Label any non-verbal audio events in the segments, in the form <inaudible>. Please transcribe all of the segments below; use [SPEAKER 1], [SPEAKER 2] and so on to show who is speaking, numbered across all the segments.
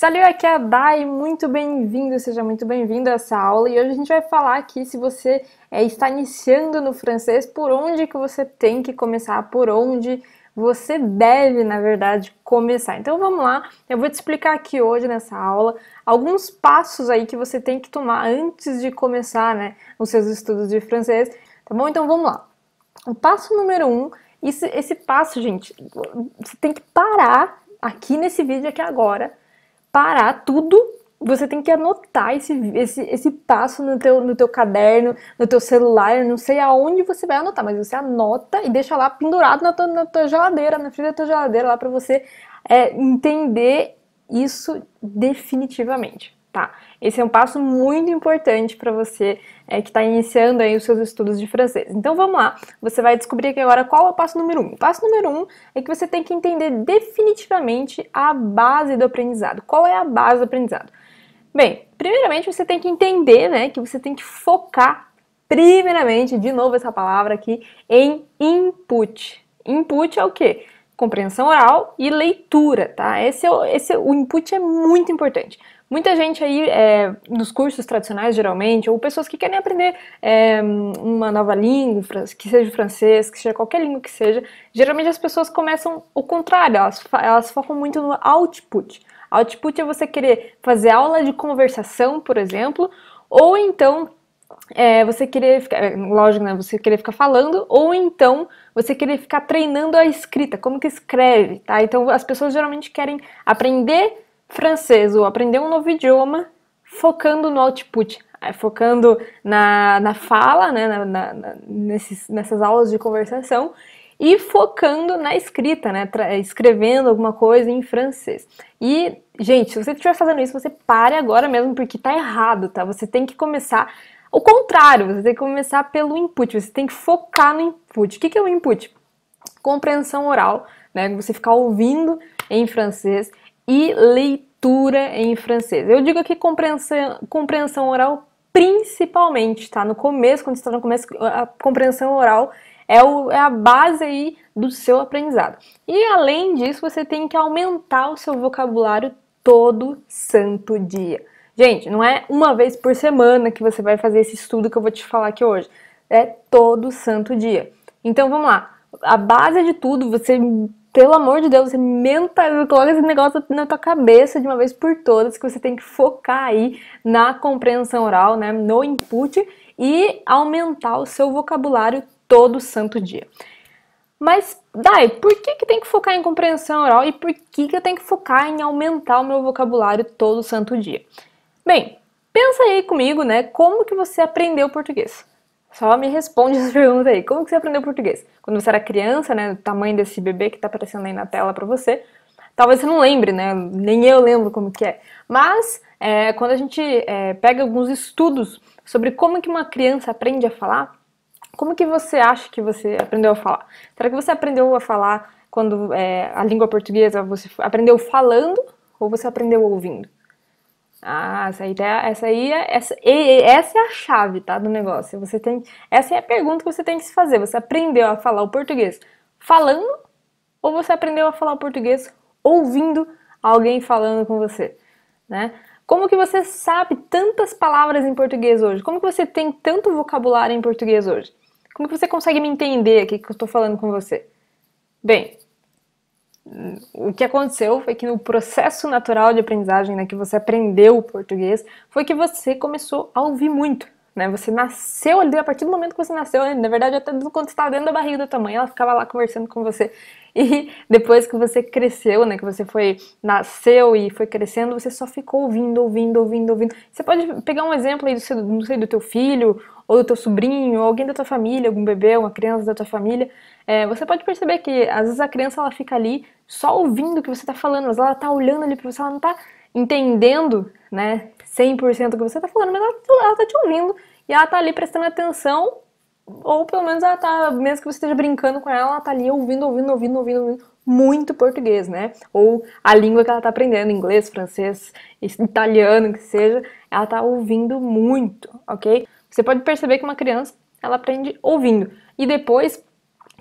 [SPEAKER 1] Salut, aqui é a Dai, muito bem-vindo, seja muito bem-vindo a essa aula e hoje a gente vai falar aqui se você é, está iniciando no francês, por onde que você tem que começar, por onde você deve, na verdade, começar. Então vamos lá, eu vou te explicar aqui hoje nessa aula alguns passos aí que você tem que tomar antes de começar né, os seus estudos de francês, tá bom? Então vamos lá. O passo número um, esse, esse passo, gente, você tem que parar aqui nesse vídeo aqui agora parar tudo, você tem que anotar esse, esse, esse passo no teu, no teu caderno, no teu celular, não sei aonde você vai anotar, mas você anota e deixa lá pendurado na tua, na tua geladeira, na frente da tua geladeira, lá para você é, entender isso definitivamente. Tá, esse é um passo muito importante para você é, que está iniciando aí os seus estudos de francês. Então vamos lá, você vai descobrir aqui agora qual é o passo número um. O passo número um é que você tem que entender definitivamente a base do aprendizado. Qual é a base do aprendizado? Bem, primeiramente você tem que entender, né, que você tem que focar, primeiramente, de novo essa palavra aqui, em input. Input é o quê? Compreensão oral e leitura, tá? Esse, é o, esse, é, o input é muito importante. Muita gente aí, é, nos cursos tradicionais geralmente, ou pessoas que querem aprender é, uma nova língua, que seja francês, que seja qualquer língua que seja, geralmente as pessoas começam o contrário, elas, elas focam muito no output. Output é você querer fazer aula de conversação, por exemplo, ou então é, você querer ficar, é, lógico, né? Você querer ficar falando, ou então você querer ficar treinando a escrita, como que escreve, tá? Então as pessoas geralmente querem aprender francês ou aprender um novo idioma focando no output, eh, focando na, na fala, né, na, na, nesses, nessas aulas de conversação e focando na escrita, né, escrevendo alguma coisa em francês. E, gente, se você estiver fazendo isso, você pare agora mesmo, porque tá errado, tá? Você tem que começar o contrário, você tem que começar pelo input, você tem que focar no input. O que, que é o input? Compreensão oral, né? Você ficar ouvindo em francês e leitura leitura em francês. Eu digo aqui compreensão, compreensão oral principalmente, tá? No começo, quando está no começo, a compreensão oral é, o, é a base aí do seu aprendizado. E além disso, você tem que aumentar o seu vocabulário todo santo dia. Gente, não é uma vez por semana que você vai fazer esse estudo que eu vou te falar aqui hoje. É todo santo dia. Então vamos lá. A base de tudo, você pelo amor de Deus, mental, coloca esse negócio na tua cabeça de uma vez por todas, que você tem que focar aí na compreensão oral, né, no input e aumentar o seu vocabulário todo santo dia. Mas, Dai, por que, que tem que focar em compreensão oral e por que, que eu tenho que focar em aumentar o meu vocabulário todo santo dia? Bem, pensa aí comigo, né, como que você aprendeu português? Só me responde essa <laughs> pergunta aí. Como que você aprendeu português? Quando você era criança, né, tamanho desse bebê que tá aparecendo aí na tela para você, talvez você não lembre, né? Nem eu lembro como que é. Mas é, quando a gente é, pega alguns estudos sobre como que uma criança aprende a falar, como que você acha que você aprendeu a falar? Será que você aprendeu a falar quando é, a língua portuguesa você aprendeu falando ou você aprendeu ouvindo? Ah, essa aí, essa aí é, essa, essa é a chave, tá, do negócio. Você tem, essa é a pergunta que você tem que se fazer. Você aprendeu a falar o português falando ou você aprendeu a falar o português ouvindo alguém falando com você, né? Como que você sabe tantas palavras em português hoje? Como que você tem tanto vocabulário em português hoje? Como que você consegue me entender aqui que eu estou falando com você? Bem, o que aconteceu foi que no processo natural de aprendizagem, né, que você aprendeu o português, foi que você começou a ouvir muito. Né? Você nasceu ali, a partir do momento que você nasceu, né, na verdade, até quando você estava dentro da barriga da tua mãe, ela ficava lá conversando com você. E depois que você cresceu, né, que você foi nasceu e foi crescendo, você só ficou ouvindo, ouvindo, ouvindo, ouvindo. Você pode pegar um exemplo aí do seu, não sei, do teu filho ou do teu sobrinho, ou alguém da tua família, algum bebê, uma criança da tua família. É, você pode perceber que às vezes a criança ela fica ali só ouvindo o que você está falando, mas ela está olhando ali para você, ela não está entendendo, né, 100% o que você está falando, mas ela, tá, ela tá te ouvindo e ela tá ali prestando atenção ou pelo menos ela tá, mesmo que você esteja brincando com ela, ela tá ali ouvindo, ouvindo, ouvindo, ouvindo, ouvindo muito português, né? Ou a língua que ela tá aprendendo, inglês, francês, italiano, que seja, ela tá ouvindo muito, ok? Você pode perceber que uma criança, ela aprende ouvindo. E depois,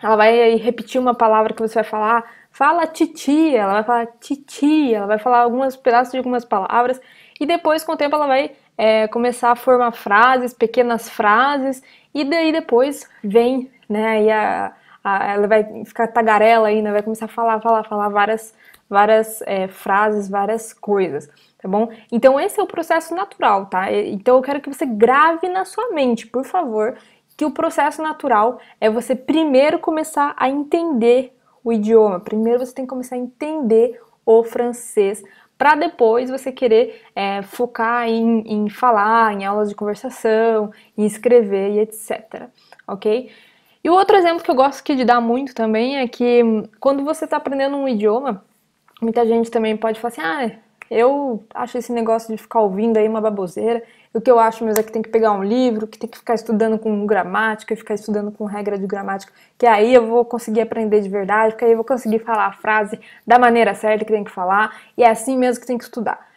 [SPEAKER 1] ela vai repetir uma palavra que você vai falar, fala titia, ela vai falar titia, ela vai falar alguns pedaços de algumas palavras, e depois, com o tempo, ela vai é, começar a formar frases, pequenas frases, e daí depois vem, né? E a, a, ela vai ficar tagarela ainda, vai começar a falar, falar, falar várias, várias é, frases, várias coisas tá bom? Então esse é o processo natural, tá? Então eu quero que você grave na sua mente, por favor, que o processo natural é você primeiro começar a entender o idioma. Primeiro você tem que começar a entender o francês para depois você querer é, focar em, em falar, em aulas de conversação, em escrever e etc. Ok? E o outro exemplo que eu gosto de dar muito também é que hum, quando você está aprendendo um idioma, muita gente também pode falar assim, ah, eu acho esse negócio de ficar ouvindo aí uma baboseira o que eu acho mesmo é que tem que pegar um livro, que tem que ficar estudando com gramática, ficar estudando com regra de gramática, que aí eu vou conseguir aprender de verdade, que aí eu vou conseguir falar a frase da maneira certa que tem que falar, e é assim mesmo que tem que estudar.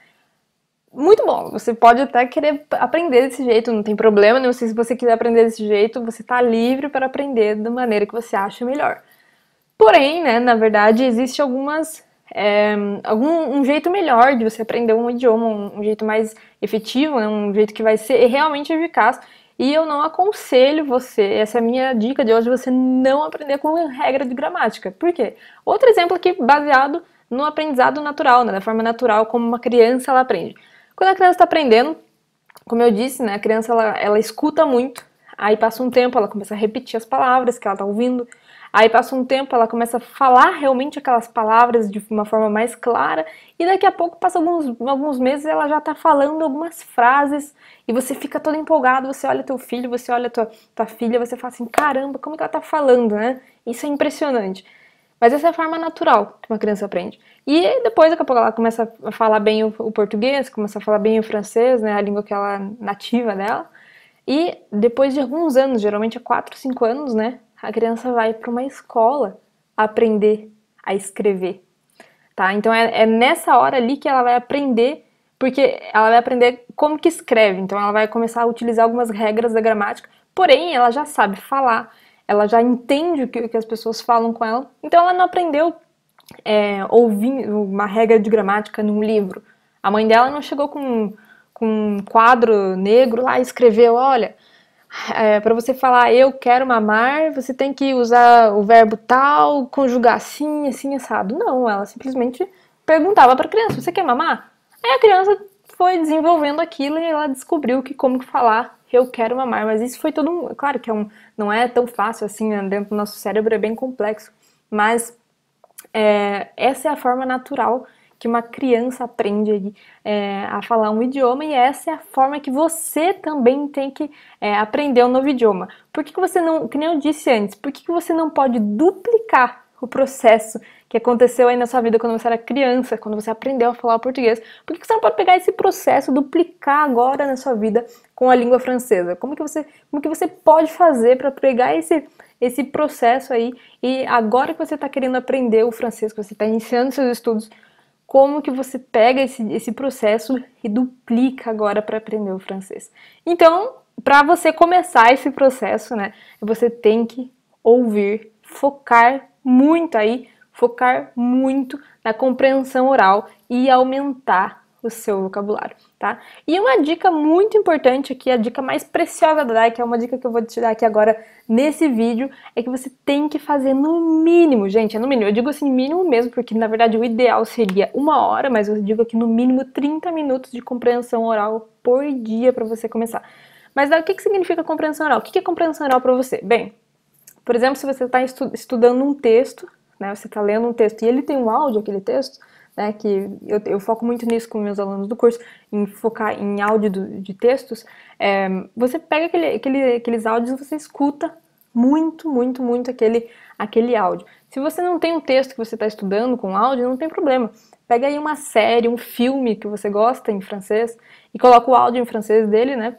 [SPEAKER 1] Muito bom, você pode até querer aprender desse jeito, não tem problema não sei Se você quiser aprender desse jeito, você está livre para aprender da maneira que você acha melhor. Porém, né, na verdade, existem algumas é, algum um jeito melhor de você aprender um idioma, um, um jeito mais efetivo, né, um jeito que vai ser realmente eficaz. E eu não aconselho você, essa é a minha dica de hoje, você não aprender com regra de gramática. Por quê? Outro exemplo aqui baseado no aprendizado natural, né, da forma natural como uma criança ela aprende. Quando a criança está aprendendo, como eu disse, né, a criança ela, ela escuta muito, Aí passa um tempo, ela começa a repetir as palavras que ela tá ouvindo. Aí passa um tempo, ela começa a falar realmente aquelas palavras de uma forma mais clara, e daqui a pouco, passa alguns, alguns meses, ela já tá falando algumas frases, e você fica todo empolgado, você olha teu filho, você olha tua, tua filha, você fala assim, caramba, como que ela tá falando, né? Isso é impressionante. Mas essa é a forma natural que uma criança aprende. E depois, daqui a pouco, ela começa a falar bem o, o português, começa a falar bem o francês, né, a língua que ela nativa dela. E depois de alguns anos, geralmente é 4, 5 anos, né? A criança vai para uma escola aprender a escrever, tá? Então é, é nessa hora ali que ela vai aprender porque ela vai aprender como que escreve, então ela vai começar a utilizar algumas regras da gramática, porém ela já sabe falar, ela já entende o que, o que as pessoas falam com ela, então ela não aprendeu é, ouvindo uma regra de gramática num livro. A mãe dela não chegou com com um quadro negro lá escreveu, olha, é, para você falar eu quero mamar, você tem que usar o verbo tal, conjugar assim, assim, assado. Não, ela simplesmente perguntava para a criança, você quer mamar? Aí a criança foi desenvolvendo aquilo e ela descobriu que como que falar eu quero mamar, mas isso foi todo um, claro que é um, não é tão fácil assim, né? dentro do nosso cérebro é bem complexo, mas é, essa é a forma natural que uma criança aprende é, a falar um idioma e essa é a forma que você também tem que é, aprender um novo idioma. Por que, que você não, que nem eu disse antes, por que, que você não pode duplicar o processo que aconteceu aí na sua vida quando você era criança, quando você aprendeu a falar português? Por que você não pode pegar esse processo, duplicar agora na sua vida com a língua francesa? Como que você, como que você pode fazer para pegar esse, esse processo aí e agora que você está querendo aprender o francês, que você está iniciando seus estudos, como que você pega esse, esse processo e duplica agora para aprender o francês. Então, para você começar esse processo, né, você tem que ouvir, focar muito aí, focar muito na compreensão oral e aumentar o seu vocabulário, tá? E uma dica muito importante aqui, a dica mais preciosa da DAI, que é uma dica que eu vou te dar aqui agora nesse vídeo, é que você tem que fazer no mínimo, gente, é no mínimo. Eu digo assim, mínimo mesmo, porque na verdade o ideal seria uma hora, mas eu digo aqui no mínimo 30 minutos de compreensão oral por dia para você começar. Mas daí, o que, que significa compreensão oral? O que, que é compreensão oral para você? Bem, por exemplo, se você está estu estudando um texto, né, você está lendo um texto e ele tem um áudio, aquele texto, né, que eu, eu, foco muito nisso com meus alunos do curso, em focar em áudio do, de textos, é, você pega aquele, aquele, aqueles áudios e você escuta muito, muito, muito aquele, aquele áudio. Se você não tem um texto que você está estudando com áudio, não tem problema. Pega aí uma série, um filme que você gosta em francês e coloca o áudio em francês dele, né?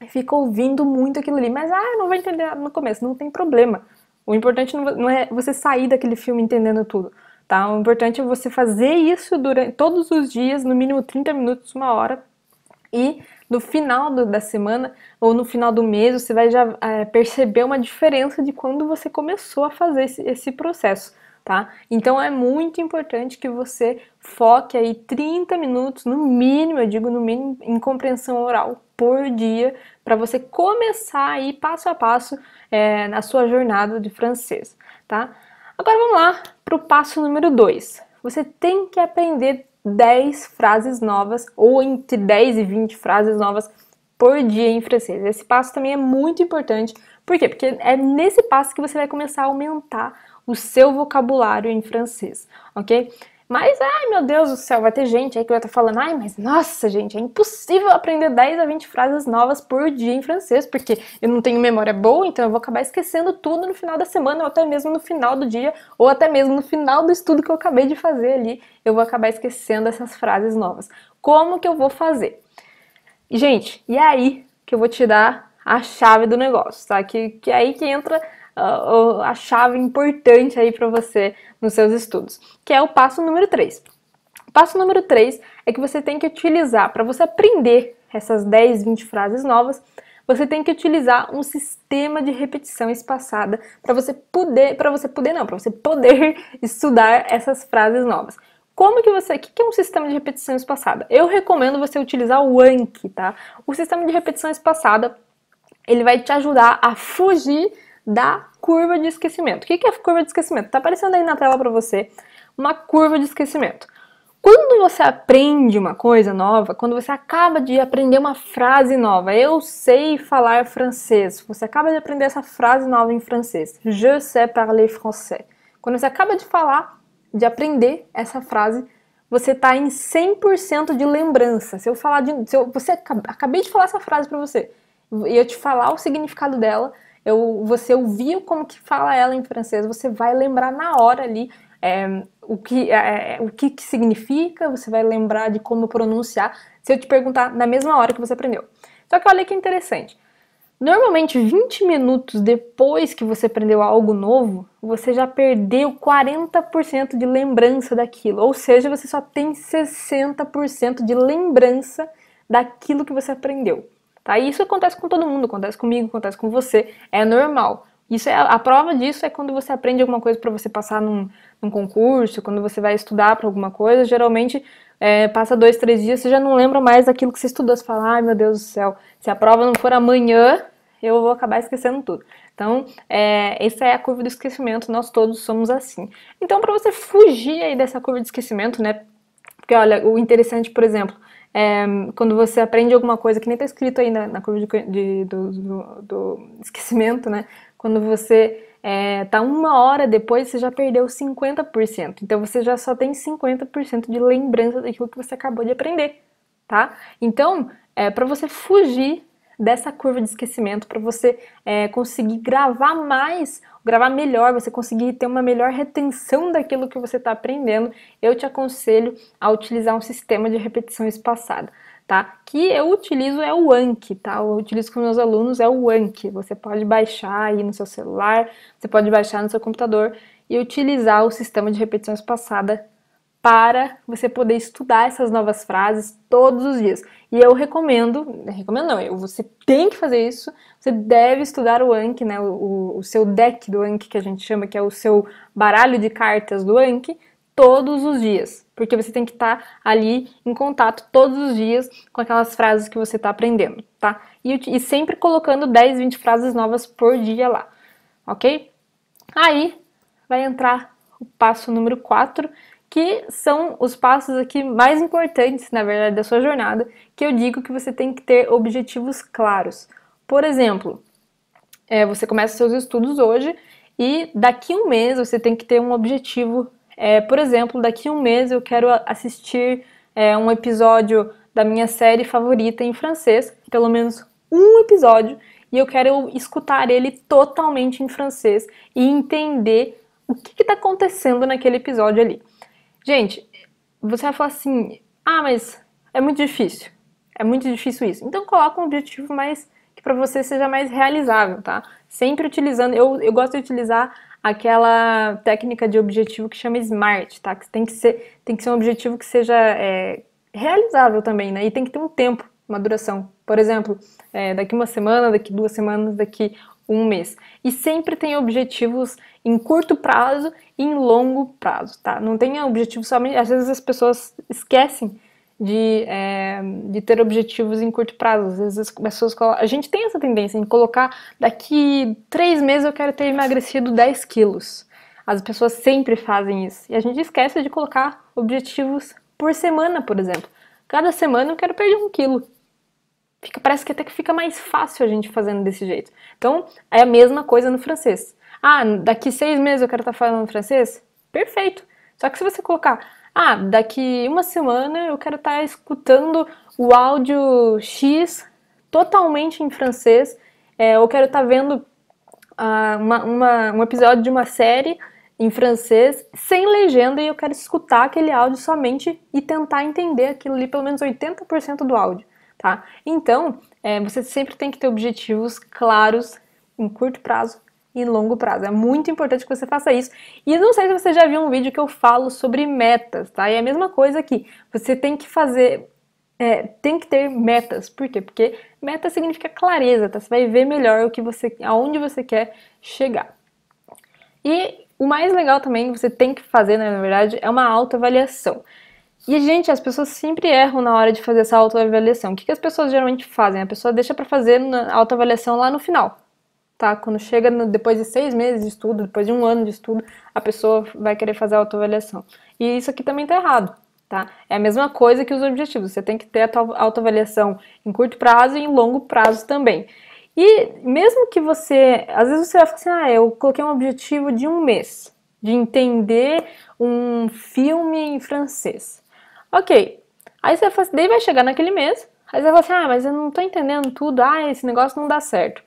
[SPEAKER 1] E fica ouvindo muito aquilo ali. Mas, ah, não vai entender no começo, não tem problema. O importante não é você sair daquele filme entendendo tudo tá? O importante é você fazer isso durante todos os dias, no mínimo 30 minutos, uma hora, e no final do, da semana ou no final do mês você vai já é, perceber uma diferença de quando você começou a fazer esse, esse processo. Tá? Então é muito importante que você foque aí 30 minutos no mínimo, eu digo no mínimo, em compreensão oral por dia, para você começar aí passo a passo é, na sua jornada de francês, tá? Agora vamos lá para o passo número 2. Você tem que aprender 10 frases novas, ou entre 10 e 20 frases novas por dia em francês. Esse passo também é muito importante. Por quê? Porque é nesse passo que você vai começar a aumentar o seu vocabulário em francês, ok? Mas, ai meu Deus do céu, vai ter gente aí que vai estar tá falando, ai, mas nossa, gente, é impossível aprender 10 a 20 frases novas por dia em francês, porque eu não tenho memória boa, então eu vou acabar esquecendo tudo no final da semana, ou até mesmo no final do dia, ou até mesmo no final do estudo que eu acabei de fazer ali, eu vou acabar esquecendo essas frases novas. Como que eu vou fazer? Gente, e é aí que eu vou te dar a chave do negócio, tá? Que, que é aí que entra a chave importante aí para você nos seus estudos, que é o passo número 3. O passo número 3 é que você tem que utilizar, para você aprender essas 10, 20 frases novas, você tem que utilizar um sistema de repetição espaçada para você poder, para você poder não, para você poder <laughs> estudar essas frases novas. Como que você, o que, que é um sistema de repetição espaçada? Eu recomendo você utilizar o Anki, tá? O sistema de repetição espaçada, ele vai te ajudar a fugir da curva de esquecimento. O que é curva de esquecimento? Está aparecendo aí na tela para você uma curva de esquecimento. Quando você aprende uma coisa nova, quando você acaba de aprender uma frase nova, eu sei falar francês, você acaba de aprender essa frase nova em francês, je sais parler français. Quando você acaba de falar, de aprender essa frase, você está em 100% de lembrança. Se eu falar de, se eu, você acabei de falar essa frase para você e eu te falar o significado dela, eu, você ouviu como que fala ela em francês, você vai lembrar na hora ali é, o, que, é, é, o que, que significa, você vai lembrar de como pronunciar, se eu te perguntar na mesma hora que você aprendeu. Só que olha que interessante. Normalmente, 20 minutos depois que você aprendeu algo novo, você já perdeu 40% de lembrança daquilo. Ou seja, você só tem 60% de lembrança daquilo que você aprendeu. Tá? E isso acontece com todo mundo, acontece comigo, acontece com você, é normal. Isso é, a prova disso é quando você aprende alguma coisa para você passar num, num, concurso, quando você vai estudar para alguma coisa, geralmente é, passa dois, três dias, você já não lembra mais daquilo que você estudou, você fala, ai meu Deus do céu, se a prova não for amanhã, eu vou acabar esquecendo tudo. Então, é, essa é a curva do esquecimento, nós todos somos assim. Então, para você fugir aí dessa curva de esquecimento, né, porque olha, o interessante, por exemplo, é, quando você aprende alguma coisa que nem está escrito aí na, na curva de, de, do, do, do, esquecimento, né? Quando você é, tá uma hora depois, você já perdeu 50%. Então você já só tem 50% de lembrança daquilo que você acabou de aprender, tá? Então, é, para você fugir dessa curva de esquecimento, para você é, conseguir gravar mais gravar melhor, você conseguir ter uma melhor retenção daquilo que você está aprendendo, eu te aconselho a utilizar um sistema de repetição espaçada. Tá? Que eu utilizo é o Anki, tá? Eu utilizo com meus alunos é o Anki. Você pode baixar aí no seu celular, você pode baixar no seu computador e utilizar o sistema de repetições passada para você poder estudar essas novas frases todos os dias. E eu recomendo, recomendo não, eu, você tem que fazer isso, você deve estudar o Anki, né, o, o seu deck do Anki, que a gente chama, que é o seu baralho de cartas do Anki, todos os dias, porque você tem que estar tá ali em contato todos os dias com aquelas frases que você está aprendendo, tá? E, e, sempre colocando 10, 20 frases novas por dia lá, ok? Aí vai entrar o passo número 4, que são os passos aqui mais importantes, na verdade, da sua jornada, que eu digo que você tem que ter objetivos claros. Por exemplo, é, você começa seus estudos hoje e daqui um mês você tem que ter um objetivo. É, por exemplo, daqui um mês eu quero assistir é, um episódio da minha série favorita em francês, pelo menos um episódio, e eu quero escutar ele totalmente em francês e entender o que está acontecendo naquele episódio ali. Gente, você vai falar assim: ah, mas é muito difícil. É muito difícil isso. Então coloca um objetivo mais que para você seja mais realizável, tá? Sempre utilizando, eu, eu gosto de utilizar aquela técnica de objetivo que chama SMART, tá? Que tem que ser, tem que ser um objetivo que seja é, realizável também, né? E tem que ter um tempo, uma duração. Por exemplo, é, daqui uma semana, daqui duas semanas, daqui um mês. E sempre tem objetivos em curto prazo e em longo prazo, tá? Não tenha objetivo somente. Às vezes as pessoas esquecem de, é, de ter objetivos em curto prazo. Às vezes as pessoas colocam. A gente tem essa tendência em colocar daqui três meses eu quero ter emagrecido 10 quilos. As pessoas sempre fazem isso. E a gente esquece de colocar objetivos por semana, por exemplo. Cada semana eu quero perder um quilo. Fica, parece que até que fica mais fácil a gente fazendo desse jeito. Então, é a mesma coisa no francês. Ah, daqui seis meses eu quero estar tá falando francês? Perfeito. Só que se você colocar, ah, daqui uma semana eu quero estar tá escutando o áudio X totalmente em francês, é, eu quero estar tá vendo ah, uma, uma, um episódio de uma série em francês sem legenda e eu quero escutar aquele áudio somente e tentar entender aquilo ali, pelo menos 80% do áudio tá? Então, é, você sempre tem que ter objetivos claros em curto prazo e longo prazo. É muito importante que você faça isso. E não sei se você já viu um vídeo que eu falo sobre metas, tá? E é a mesma coisa aqui. Você tem que fazer. É, tem que ter metas. Por quê? Porque meta significa clareza, tá? Você vai ver melhor o que você, aonde você quer chegar. E o mais legal também que você tem que fazer, né, na verdade, é uma autoavaliação. E, gente, as pessoas sempre erram na hora de fazer essa autoavaliação. O que, que as pessoas geralmente fazem? A pessoa deixa para fazer a autoavaliação lá no final, tá? Quando chega no, depois de seis meses de estudo, depois de um ano de estudo, a pessoa vai querer fazer a autoavaliação. E isso aqui também tá errado, tá? É a mesma coisa que os objetivos. Você tem que ter a autoavaliação em curto prazo e em longo prazo também. E mesmo que você, às vezes você vai ficar assim, ah, eu coloquei um objetivo de um mês, de entender um filme em francês. Ok. Aí você fala, assim, daí vai chegar naquele mês, aí você fala assim, ah, mas eu não tô entendendo tudo, ah, esse negócio não dá certo.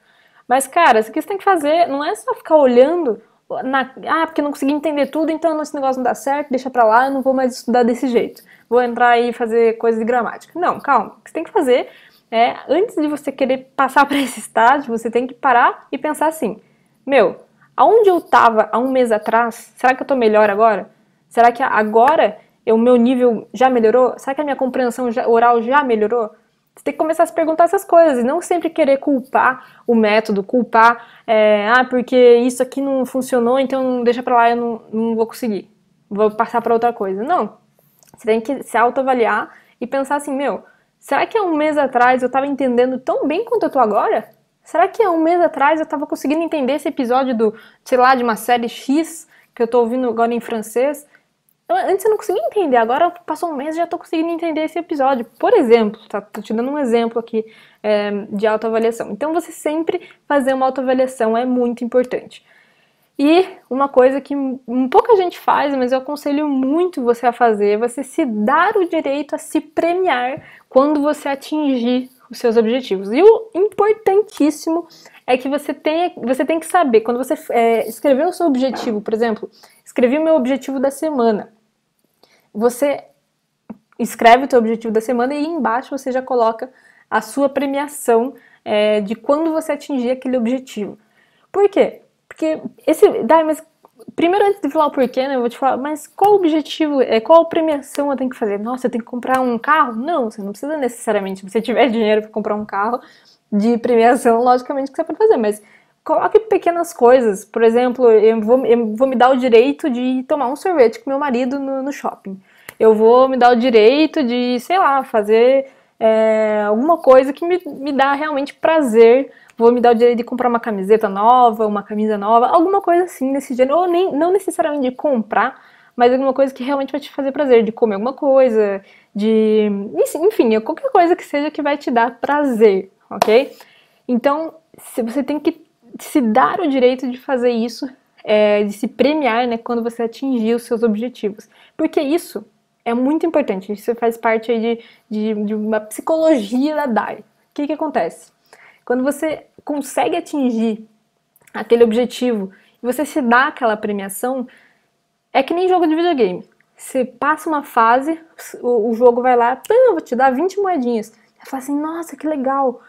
[SPEAKER 1] Mas, cara, o que você tem que fazer não é só ficar olhando, na, ah, porque não consegui entender tudo, então esse negócio não dá certo, deixa pra lá, eu não vou mais estudar desse jeito. Vou entrar e fazer coisa de gramática. Não, calma. O que você tem que fazer é, antes de você querer passar <laughs> para esse estágio, você tem que parar e pensar assim, meu, aonde eu estava há um mês atrás, será que eu estou melhor agora? Será que agora o meu nível já melhorou? Será que a minha compreensão já, oral já melhorou? Você tem que começar a se perguntar essas coisas e não sempre querer culpar o método, culpar, é, ah, porque isso aqui não funcionou, então deixa pra lá, eu não, não vou conseguir, vou passar para outra coisa. Não. Você tem que se autoavaliar e pensar assim: meu, será que há um mês atrás eu estava entendendo tão bem quanto eu tô agora? Será que há um mês atrás eu estava conseguindo entender esse episódio do, sei lá, de uma série X que eu tô ouvindo agora em francês? Eu, então, antes eu não conseguia entender, agora passou um mês e já tô conseguindo entender esse episódio. Por exemplo, tá, tô te dando um exemplo aqui é, de autoavaliação. Então você sempre fazer uma autoavaliação é muito importante. E uma coisa que pouca gente faz, mas eu aconselho muito você a fazer, é você se dar o direito a se premiar quando você atingir os seus objetivos. E o importantíssimo é que você tem, você tem que saber, quando você é, o seu objetivo, por exemplo, escrevi o meu objetivo da semana você escreve o teu objetivo da semana e embaixo você já coloca a sua premiação é, de quando você atingir aquele objetivo. Por quê? Porque esse. Dai, mas primeiro antes de falar o porquê, né, eu vou te falar, mas qual o objetivo, é, qual premiação eu tenho que fazer? Nossa, eu tenho que comprar um carro? Não, você não precisa necessariamente, se você tiver <laughs> dinheiro para comprar um carro de premiação, logicamente que você pode fazer, mas coloque pequenas coisas. Por exemplo, eu vou, eu vou me dar o direito de tomar um sorvete com meu marido no, no shopping. Eu vou me dar o direito de, sei lá, fazer é, alguma coisa que me, me dá realmente prazer. Vou me dar o direito de comprar uma camiseta nova, uma camisa nova, alguma coisa assim nesse gênero. Ou nem, não necessariamente de comprar, mas alguma coisa que realmente vai te fazer prazer, de comer alguma coisa, de. Enfim, qualquer coisa que seja que vai te dar prazer, ok? Então, se você tem que se dar o direito de fazer isso, é, de se premiar né, quando você atingir os seus objetivos. Porque isso é muito importante, isso faz parte de, de, de, uma psicologia da DAI. O que, que acontece? Quando você consegue atingir aquele objetivo e você se dá aquela premiação, é que nem jogo de videogame. Você passa uma fase, o, o jogo vai lá, vou te dar 20 moedinhas. Você fala assim, nossa, que legal,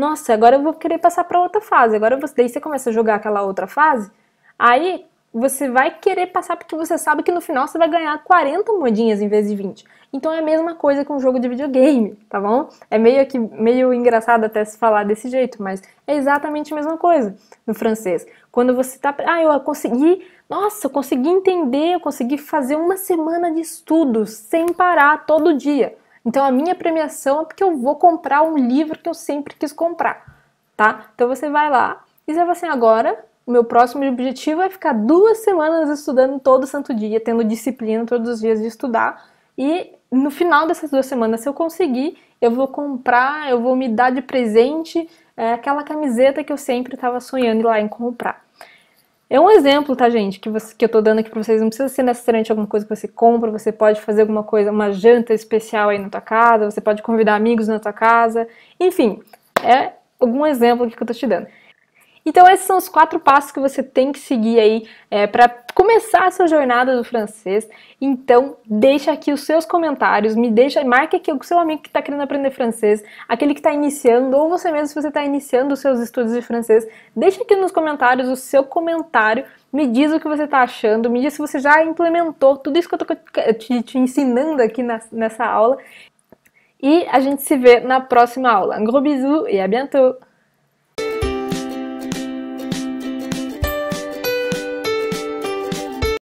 [SPEAKER 1] nossa, agora eu vou querer passar para outra fase. Agora você, daí você começa a jogar aquela outra fase, aí você vai querer passar porque você sabe que no final você vai ganhar 40 moedinhas em vez de 20. Então é a mesma coisa com um jogo de videogame, tá bom? É meio que meio engraçado até se falar desse jeito, mas é exatamente a mesma coisa no francês. Quando você tá, ah, eu consegui, nossa, eu consegui entender, eu consegui fazer uma semana de estudos sem parar todo dia. Então a minha premiação é porque eu vou comprar um livro que eu sempre quis comprar, tá? Então você vai lá e você vai assim, agora o meu próximo objetivo é ficar duas semanas estudando todo santo dia, tendo disciplina todos os dias de estudar e no final dessas duas semanas, se eu conseguir, eu vou comprar, eu vou me dar de presente é, aquela camiseta que eu sempre estava sonhando lá em comprar. É um exemplo, tá, gente, que, você, que eu tô dando aqui pra vocês. Não precisa ser necessariamente alguma coisa que você compra, você pode fazer alguma coisa, uma janta especial aí na tua casa, você pode convidar amigos na tua casa. Enfim, é algum exemplo que eu tô te dando. Então esses são os quatro passos que você tem que seguir aí é, para começar a sua jornada do francês. Então deixa aqui os seus comentários, me deixa, marque aqui o seu amigo que está querendo aprender francês, aquele que está iniciando, ou você mesmo se você está iniciando os seus estudos de francês, deixa aqui nos comentários o seu comentário me diz o que você está achando, me diz se você já implementou tudo isso que eu estou te, te, ensinando aqui nessa aula. E a gente se vê na próxima aula. Um gros bisou e à bientôt!